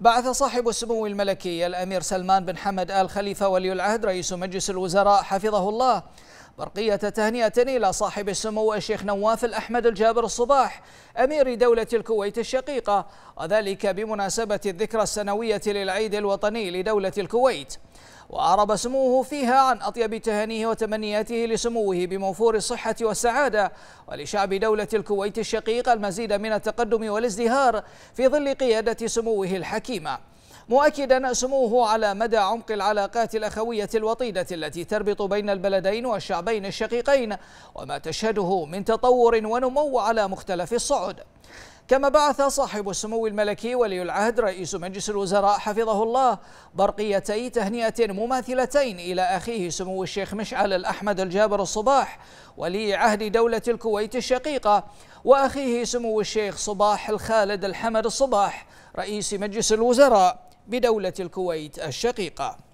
بعث صاحب السمو الملكي الأمير سلمان بن حمد آل خليفة ولي العهد رئيس مجلس الوزراء حفظه الله برقية تهنئة إلى صاحب السمو الشيخ نواف الأحمد الجابر الصباح أمير دولة الكويت الشقيقة وذلك بمناسبة الذكرى السنوية للعيد الوطني لدولة الكويت وأعرب سموه فيها عن أطيب تهانيه وتمنياته لسموه بموفور الصحة والسعادة ولشعب دولة الكويت الشقيقة المزيد من التقدم والازدهار في ظل قيادة سموه الحكيمة مؤكدا سموه على مدى عمق العلاقات الأخوية الوطيدة التي تربط بين البلدين والشعبين الشقيقين وما تشهده من تطور ونمو على مختلف الصعد كما بعث صاحب السمو الملكي ولي العهد رئيس مجلس الوزراء حفظه الله برقيتي تهنئة مماثلتين إلى أخيه سمو الشيخ مشعل الأحمد الجابر الصباح ولي عهد دولة الكويت الشقيقة وأخيه سمو الشيخ صباح الخالد الحمد الصباح رئيس مجلس الوزراء بدولة الكويت الشقيقة